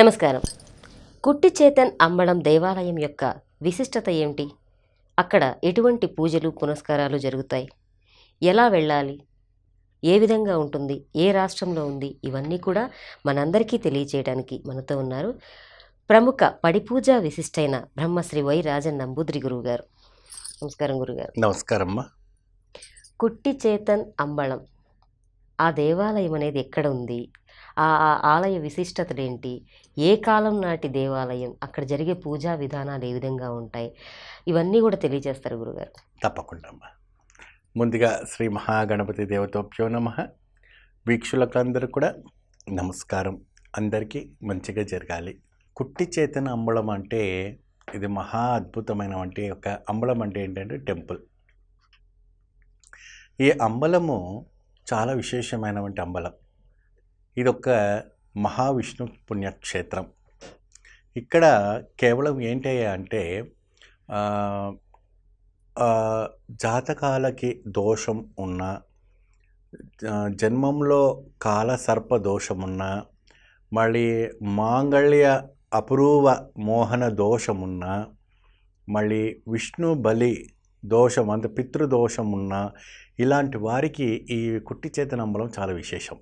నమస్కారం కుట్టి చేతన్ అమ్మడం దేవాలయం యొక్క విశిష్టత ఏమిటి అక్కడ ఎటువంటి పూజలు పునస్కారాలు జరుగుతాయి ఎలా వెళ్ళాలి ఏ విధంగా ఉంటుంది ఏ రాష్ట్రంలో ఉంది ఇవన్నీ కూడా మనందరికీ తెలియచేయడానికి మనతో ఉన్నారు ప్రముఖ పడిపూజ విశిష్టైన బ్రహ్మశ్రీ వై రాజన్ నంబూద్రి గురువు గారు నమస్కారం గురుగారు నమస్కారం కుట్టి చేతన్ అంబళం ఆ దేవాలయం అనేది ఎక్కడ ఉంది ఆ ఆలయ ఏంటి ఏ కాలం నాటి దేవాలయం అక్కడ జరిగే పూజా విధానాలు ఏ విధంగా ఉంటాయి ఇవన్నీ కూడా తెలియజేస్తారు గురుగారు తప్పకుండా అమ్మా ముందుగా శ్రీ మహాగణపతి దేవతోభ్యో నమ వీక్షులకందరూ కూడా నమస్కారం అందరికీ మంచిగా జరగాలి కుట్టి చేతన అంబలం అంటే ఇది మహా అద్భుతమైన వంటి ఒక అంబలం అంటే ఏంటంటే టెంపుల్ ఈ అంబలము చాలా విశేషమైనటువంటి అంబలం ఇదొక మహావిష్ణు పుణ్యక్షేత్రం ఇక్కడ కేవలం ఏంటి అంటే జాతకాలకి దోషం ఉన్న జన్మంలో కాలసర్ప దోషమున్న మళ్ళీ మాంగళ్య అపురూవ మోహన దోషమున్న మళ్ళీ విష్ణు బలి దోషం అంత పితృదోషం ఉన్న ఇలాంటి వారికి ఈ కుట్టి చేతనంబలం చాలా విశేషం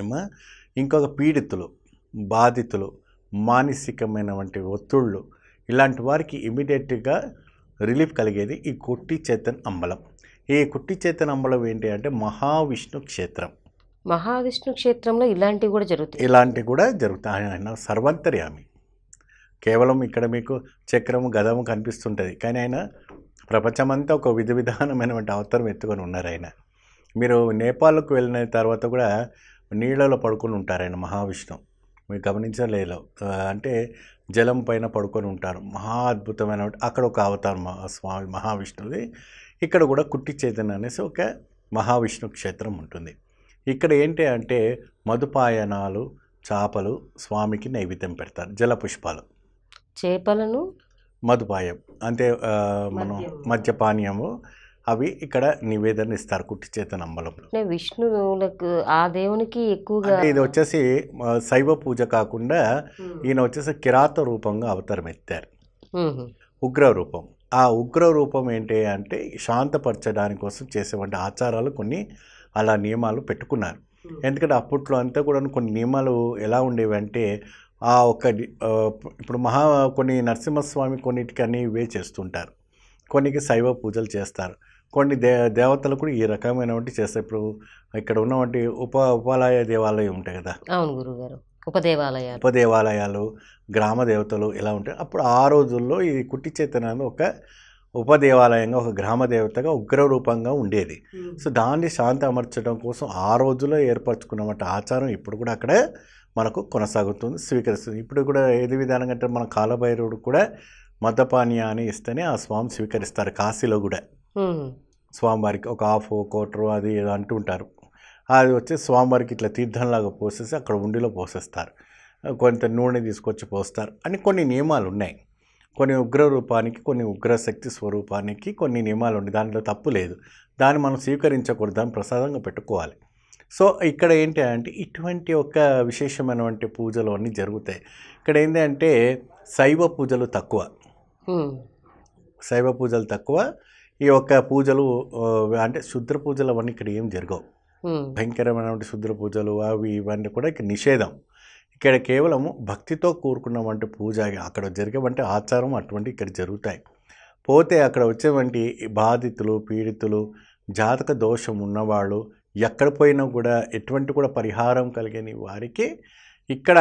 ఏమా ఇంకొక పీడితులు బాధితులు మానసికమైన వంటి ఒత్తిళ్ళు ఇలాంటి వారికి ఇమీడియట్గా రిలీఫ్ కలిగేది ఈ కుట్టి చేతన్ అంబలం ఈ కుట్టి చేతన్ అంబలం ఏంటి అంటే మహావిష్ణు క్షేత్రం మహావిష్ణు క్షేత్రంలో ఇలాంటివి కూడా జరుగుతాయి ఇలాంటివి కూడా జరుగుతాయి ఆయన సర్వంతర్యామి కేవలం ఇక్కడ మీకు చక్రము గదము కనిపిస్తుంటుంది కానీ ఆయన ప్రపంచమంతా ఒక విధ విధానమైనటువంటి అవతారం ఎత్తుకొని ఉన్నారు ఆయన మీరు నేపాల్కు వెళ్ళిన తర్వాత కూడా నీళ్ళలో పడుకొని ఉంటారు మహావిష్ణు మీరు గమనించలేదు అంటే జలం పైన పడుకొని ఉంటారు మహా అద్భుతమైన అక్కడ ఒక అవతారం స్వామి మహావిష్ణువుది ఇక్కడ కూడా కుట్టి చైతన్య అనేసి ఒక మహావిష్ణు క్షేత్రం ఉంటుంది ఇక్కడ ఏంటి అంటే మధుపాయనాలు చేపలు స్వామికి నైవేద్యం పెడతారు జలపుష్పాలు చేపలను మధుపాయం అంటే మనం మద్యపానీయము అవి ఇక్కడ నివేదన ఇస్తారు కుట్టి చేత నమ్మలంలో విష్ణువులకు ఆ దేవునికి ఎక్కువగా ఇది వచ్చేసి శైవ పూజ కాకుండా ఈయన వచ్చేసి కిరాత రూపంగా అవతారం ఎత్తారు ఉగ్ర రూపం ఆ ఉగ్ర రూపం ఏంటి అంటే శాంతపరచడానికి కోసం చేసేవంటి ఆచారాలు కొన్ని అలా నియమాలు పెట్టుకున్నారు ఎందుకంటే అప్పట్లో అంతా కూడా కొన్ని నియమాలు ఎలా ఉండేవి అంటే ఆ ఒక ఇప్పుడు మహా కొన్ని నరసింహస్వామి కొన్నిటికన్నీ ఇవే చేస్తుంటారు కొన్నికి శైవ పూజలు చేస్తారు కొన్ని దే దేవతలు కూడా ఈ రకమైనటువంటి చేస్తారు ఇప్పుడు ఇక్కడ ఉన్నటువంటి ఉప ఉపాలయ దేవాలయం ఉంటాయి కదా అవును గురుగారు ఉపదేవాలయాలు ఉపదేవాలయాలు గ్రామ దేవతలు ఇలా ఉంటాయి అప్పుడు ఆ రోజుల్లో ఈ కుట్టి చేతనాలు ఒక ఉపదేవాలయంగా ఒక గ్రామ దేవతగా ఉగ్రరూపంగా ఉండేది సో దాన్ని శాంతి అమర్చడం కోసం ఆ రోజుల్లో ఏర్పరచుకున్నమాట ఆచారం ఇప్పుడు కూడా అక్కడ మనకు కొనసాగుతుంది స్వీకరిస్తుంది ఇప్పుడు కూడా ఏది విధానంగా అంటే మన కాలభైరవుడు కూడా మద్దపానీయాన్ని ఇస్తేనే ఆ స్వామి స్వీకరిస్తారు కాశీలో కూడా స్వామివారికి ఒక హాఫ్ కోటరు అది ఏదో అంటుంటారు అది వచ్చి స్వామివారికి ఇట్లా తీర్థంలాగా పోసేసి అక్కడ ఉండిలో పోసేస్తారు కొంత నూనె తీసుకొచ్చి పోస్తారు అని కొన్ని నియమాలు ఉన్నాయి కొన్ని ఉగ్ర రూపానికి కొన్ని ఉగ్ర శక్తి స్వరూపానికి కొన్ని నియమాలు ఉన్నాయి దాంట్లో తప్పు లేదు దాన్ని మనం స్వీకరించకూడదు దాన్ని ప్రసాదంగా పెట్టుకోవాలి సో ఇక్కడ ఏంటి అంటే ఇటువంటి ఒక విశేషమైనటువంటి పూజలు అన్నీ జరుగుతాయి ఇక్కడ ఏంటంటే శైవ పూజలు తక్కువ శైవ పూజలు తక్కువ ఈ యొక్క పూజలు అంటే శుద్ర పూజలు అవన్నీ ఇక్కడ ఏం జరగవు భయంకరమైనటువంటి శుద్ర పూజలు అవి ఇవన్నీ కూడా ఇక్కడ నిషేధం ఇక్కడ కేవలం భక్తితో కూరుకున్నటువంటి పూజ అక్కడ జరిగేవంటి ఆచారం అటువంటి ఇక్కడ జరుగుతాయి పోతే అక్కడ వచ్చేవంటి బాధితులు పీడితులు జాతక దోషం ఉన్నవాళ్ళు ఎక్కడ పోయినా కూడా ఎటువంటి కూడా పరిహారం కలిగని వారికి ఇక్కడ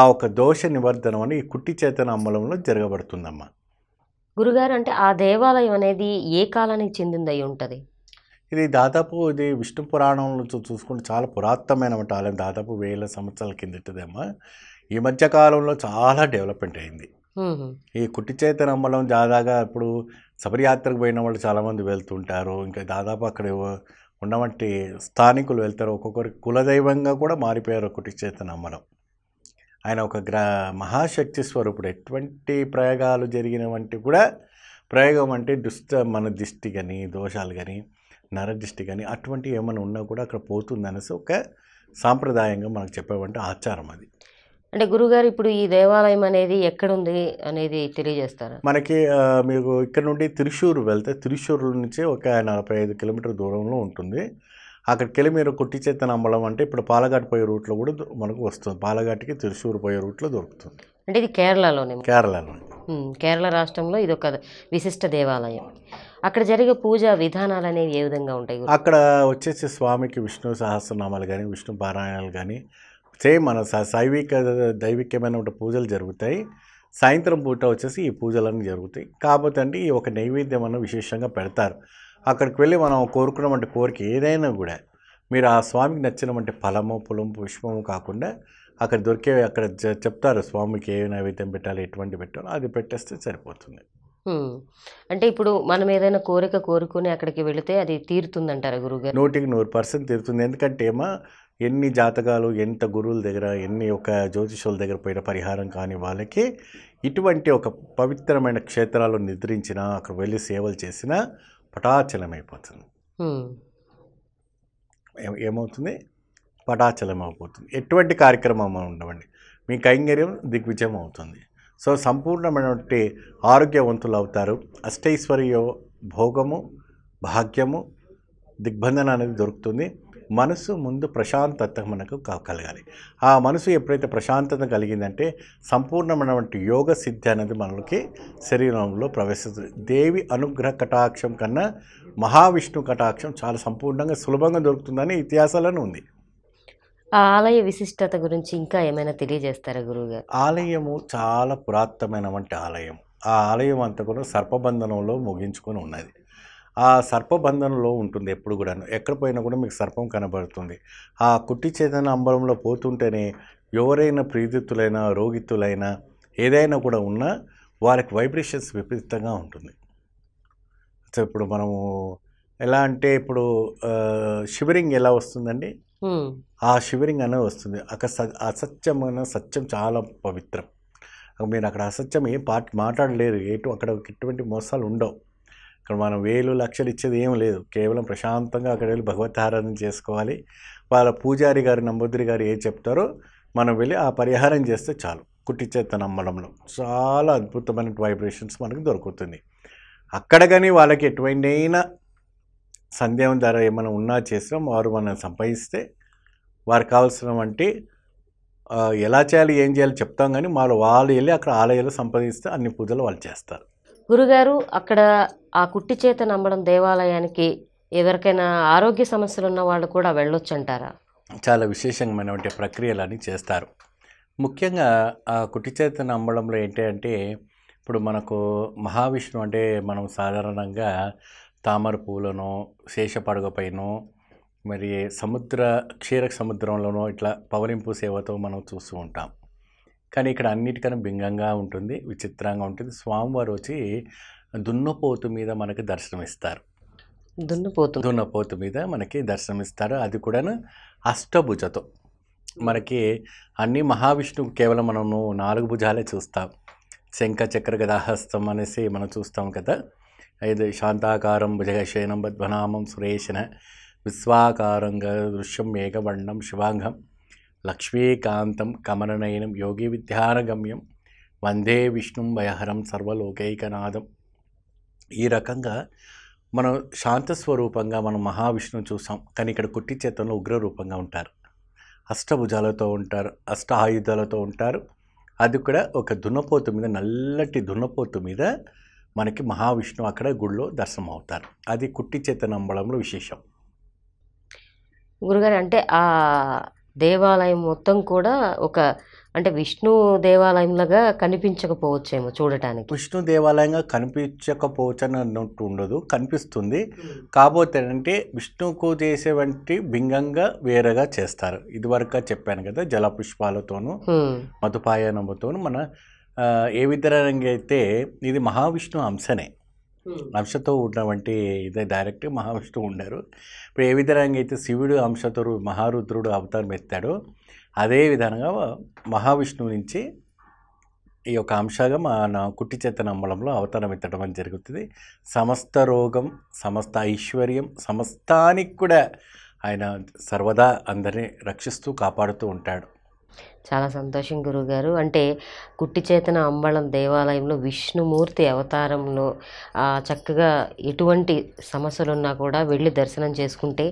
ఆ ఒక దోష నివర్ధనం అని ఈ కుట్టి చేతన అమ్మలంలో జరగబడుతుందమ్మా గురుగారు అంటే ఆ దేవాలయం అనేది ఏ కాలానికి చెందిందై ఉంటుంది ఇది దాదాపు ఇది విష్ణు పురాణంలో చూసుకుంటే చాలా పురాతనమైన ఆలయం దాదాపు వేల సంవత్సరాల కిందటిదేమో ఈ మధ్య కాలంలో చాలా డెవలప్మెంట్ అయింది ఈ కుట్టి చేత నమ్మడం దాదాగా ఇప్పుడు శబరియాత్రకు పోయిన వాళ్ళు చాలామంది వెళ్తుంటారు ఇంకా దాదాపు అక్కడ ఉన్నవంటి స్థానికులు వెళ్తారు ఒక్కొక్కరి కులదైవంగా కూడా మారిపోయారు కుట్టి చేత నమ్మడం ఆయన ఒక గ్రా మహాశక్తి స్వరూపుడు ఎటువంటి ప్రయోగాలు జరిగినవంటి కూడా ప్రయోగం అంటే దుష్ట మన దిష్టి కానీ దోషాలు కానీ నరదిష్టి కానీ అటువంటివి ఏమైనా ఉన్నా కూడా అక్కడ పోతుందనేసి ఒక సాంప్రదాయంగా మనకు చెప్పేవంటే ఆచారం అది అంటే గురుగారు ఇప్పుడు ఈ దేవాలయం అనేది ఎక్కడుంది అనేది తెలియజేస్తారు మనకి మీకు ఇక్కడ నుండి త్రిశూర్ వెళ్తే త్రిశూర్ నుంచి ఒక నలభై ఐదు కిలోమీటర్ దూరంలో ఉంటుంది అక్కడికి వెళ్ళి మీరు కుట్టి చేత అమ్మడం అంటే ఇప్పుడు పాలఘాట్ పోయే రూట్లో కూడా మనకు వస్తుంది పాలఘాట్కి తిరుసూరు పోయే రూట్లో దొరుకుతుంది అంటే ఇది కేరళలోనే కేరళలో కేరళ రాష్ట్రంలో ఇది ఒక విశిష్ట దేవాలయం అక్కడ జరిగే పూజా విధానాలు అనేవి ఏ విధంగా ఉంటాయి అక్కడ వచ్చేసి స్వామికి విష్ణు సహస్రనామాలు కానీ విష్ణు పారాయణాలు కానీ సేమ్ మన శైవిక దైవికమైన పూజలు జరుగుతాయి సాయంత్రం పూట వచ్చేసి ఈ పూజలన్నీ జరుగుతాయి కాకపోతే అంటే ఈ ఒక నైవేద్యం అన్న విశేషంగా పెడతారు అక్కడికి వెళ్ళి మనం కోరుకున్నటువంటి కోరిక ఏదైనా కూడా మీరు ఆ స్వామికి నచ్చినటువంటి ఫలము పొలము పుష్పము కాకుండా అక్కడ దొరికే అక్కడ చెప్తారు స్వామికి ఏ నైవేద్యం పెట్టాలి ఎటువంటి పెట్టాలో అది పెట్టేస్తే సరిపోతుంది అంటే ఇప్పుడు మనం ఏదైనా కోరిక కోరుకుని అక్కడికి వెళితే అది తీరుతుందంటారా గురుగారు నూటికి నూరు పర్సెంట్ తీరుతుంది ఎందుకంటే ఏమో ఎన్ని జాతకాలు ఎంత గురువుల దగ్గర ఎన్ని ఒక జ్యోతిషుల దగ్గర పోయిన పరిహారం కాని వాళ్ళకి ఇటువంటి ఒక పవిత్రమైన క్షేత్రాలు నిద్రించినా అక్కడ వెళ్ళి సేవలు చేసినా పటాచలమైపోతుంది ఏమవుతుంది పటాచలం అయిపోతుంది ఎటువంటి కార్యక్రమం ఉండవండి మీ కైంగర్యం దిగ్విజయం అవుతుంది సో సంపూర్ణమైనటువంటి ఆరోగ్యవంతులు అవుతారు అష్టైశ్వర్య భోగము భాగ్యము దిగ్బంధన అనేది దొరుకుతుంది మనసు ముందు ప్రశాంతత మనకు కలగాలి ఆ మనసు ఎప్పుడైతే ప్రశాంతత కలిగిందంటే సంపూర్ణమైనటువంటి యోగ సిద్ధి అనేది మనకి శరీరంలో ప్రవేశిస్తుంది దేవి అనుగ్రహ కటాక్షం కన్నా మహావిష్ణు కటాక్షం చాలా సంపూర్ణంగా సులభంగా దొరుకుతుందని ఇతిహాసాలను ఉంది ఆ ఆలయ విశిష్టత గురించి ఇంకా ఏమైనా తెలియజేస్తారా గురువుగారు ఆలయము చాలా పురాతనమైనటువంటి ఆలయం ఆ ఆలయం అంతా కూడా సర్పబంధనంలో ముగించుకొని ఉన్నది ఆ సర్పబంధంలో ఉంటుంది ఎప్పుడు కూడా ఎక్కడ పోయినా కూడా మీకు సర్పం కనబడుతుంది ఆ కుట్టి చేతన అంబరంలో పోతుంటేనే ఎవరైనా ప్రీతితులైనా రోగితులైనా ఏదైనా కూడా ఉన్నా వారికి వైబ్రేషన్స్ విపరీతంగా ఉంటుంది సో ఇప్పుడు మనము ఎలా అంటే ఇప్పుడు షివరింగ్ ఎలా వస్తుందండి ఆ షివరింగ్ అనేది వస్తుంది అక్కడ స అసత్యమైన సత్యం చాలా పవిత్రం మీరు అక్కడ అసత్యం ఏం పాట మాట్లాడలేరు ఎటు అక్కడ ఎటువంటి మోసాలు ఉండవు ఇక్కడ మనం వేలు లక్షలు ఇచ్చేది ఏం లేదు కేవలం ప్రశాంతంగా అక్కడ వెళ్ళి ఆరాధన చేసుకోవాలి వాళ్ళ పూజారి గారు నంబూదిరి గారు ఏ చెప్తారో మనం వెళ్ళి ఆ పరిహారం చేస్తే చాలు కుట్టిచేత నమ్మడంలో చాలా అద్భుతమైన వైబ్రేషన్స్ మనకు దొరుకుతుంది అక్కడ కానీ వాళ్ళకి ఎటువంటినైనా సందేహం ధర ఏమైనా ఉన్నా చేసినా వారు మనం సంపాదిస్తే వారికి కావాల్సిన వంటి ఎలా చేయాలి ఏం చేయాలి చెప్తాం కానీ వాళ్ళు వాళ్ళు వెళ్ళి అక్కడ ఆలయాలు సంపాదిస్తే అన్ని పూజలు వాళ్ళు చేస్తారు గురుగారు అక్కడ ఆ కుట్టి చేత నమ్మడం దేవాలయానికి ఎవరికైనా ఆరోగ్య సమస్యలు ఉన్న వాళ్ళు కూడా వెళ్ళొచ్చు అంటారా చాలా విశేషమైనటువంటి ప్రక్రియలని చేస్తారు ముఖ్యంగా ఆ కుట్టి చేత నమ్మడంలో ఏంటి అంటే ఇప్పుడు మనకు మహావిష్ణువు అంటే మనం సాధారణంగా తామర పూలను శేషపడగపైనో మరి సముద్ర క్షీర సముద్రంలోనో ఇట్లా పవలింపు సేవతో మనం చూస్తూ ఉంటాం కానీ ఇక్కడ అన్నిటికన్నా భింగంగా ఉంటుంది విచిత్రంగా ఉంటుంది స్వామివారు వచ్చి దున్నపోతు మీద మనకి దర్శనం ఇస్తారు దున్నపోతు దున్నపోతు మీద మనకి దర్శనం ఇస్తారు అది కూడాను అష్టభుజతో మనకి అన్ని మహావిష్ణువు కేవలం మనము నాలుగు భుజాలే చూస్తాం శంఖ చక్ర గదాహస్తం అనేసి మనం చూస్తాం కదా ఇది శాంతాకారం భుజగశయనం పద్మనామం సురేషన విశ్వాకారంగా దృశ్యం మేఘవర్ణం శివాంగం లక్ష్మీకాంతం కమలనయనం యోగి విద్యానగమ్యం వందే విష్ణుం భయహరం సర్వలోకైకనాథం ఈ రకంగా మనం శాంత స్వరూపంగా మనం మహావిష్ణువు చూసాం కానీ ఇక్కడ కుట్టి చేతంలో ఉగ్ర రూపంగా ఉంటారు అష్టభుజాలతో ఉంటారు అష్ట ఆయుధాలతో ఉంటారు అది కూడా ఒక దున్నపోతు మీద నల్లటి దున్నపోతు మీద మనకి మహావిష్ణు అక్కడ గుళ్ళో దర్శనం అవుతారు అది కుట్టి చేత విశేషం గురుగారు అంటే ఆ దేవాలయం మొత్తం కూడా ఒక అంటే విష్ణు దేవాలయంలాగా కనిపించకపోవచ్చేమో చూడటానికి విష్ణు దేవాలయంగా కనిపించకపోవచ్చు అని అన్నట్టు ఉండదు కనిపిస్తుంది కాకపోతే అంటే విష్ణుకు చేసేవంటి భింగంగా వేరేగా చేస్తారు ఇదివరకు చెప్పాను కదా జలపుష్పాలతోనూ మధుపాయనముతోనూ మన ఏ విధంగా అయితే ఇది మహావిష్ణు అంశనే అంశతో ఉన్నవంటి ఇదే డైరెక్ట్ మహావిష్ణువు ఉండారు ఇప్పుడు ఏ విధంగా అయితే శివుడు అంశతో మహారుద్రుడు అవతారం ఎత్తాడో అదే విధంగా మహావిష్ణువు నుంచి ఈ యొక్క అంశగా నా కుట్టి చేతన అమ్మలంలో అవతారం ఎత్తడం అని జరుగుతుంది సమస్త రోగం సమస్త ఐశ్వర్యం సమస్తానికి కూడా ఆయన సర్వదా అందరినీ రక్షిస్తూ కాపాడుతూ ఉంటాడు చాలా సంతోషం గురువుగారు అంటే కుట్టిచేతన అంబళం దేవాలయంలో విష్ణుమూర్తి అవతారంలో చక్కగా ఎటువంటి సమస్యలున్నా కూడా వెళ్ళి దర్శనం చేసుకుంటే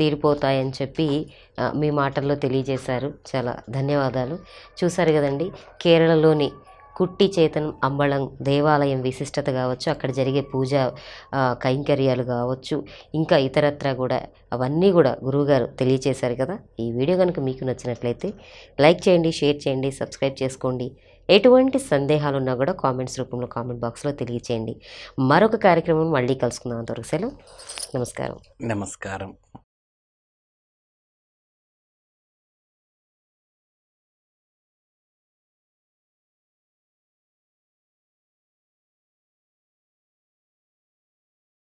తీరిపోతాయని చెప్పి మీ మాటల్లో తెలియజేశారు చాలా ధన్యవాదాలు చూశారు కదండి కేరళలోని కుట్టి చేతనం అంబళం దేవాలయం విశిష్టత కావచ్చు అక్కడ జరిగే పూజ కైంకర్యాలు కావచ్చు ఇంకా ఇతరత్ర కూడా అవన్నీ కూడా గురువుగారు తెలియచేశారు కదా ఈ వీడియో కనుక మీకు నచ్చినట్లయితే లైక్ చేయండి షేర్ చేయండి సబ్స్క్రైబ్ చేసుకోండి ఎటువంటి సందేహాలు ఉన్నా కూడా కామెంట్స్ రూపంలో కామెంట్ బాక్స్లో తెలియచేయండి మరొక కార్యక్రమం మళ్ళీ కలుసుకుందాం అంతవరకు సెలవు నమస్కారం నమస్కారం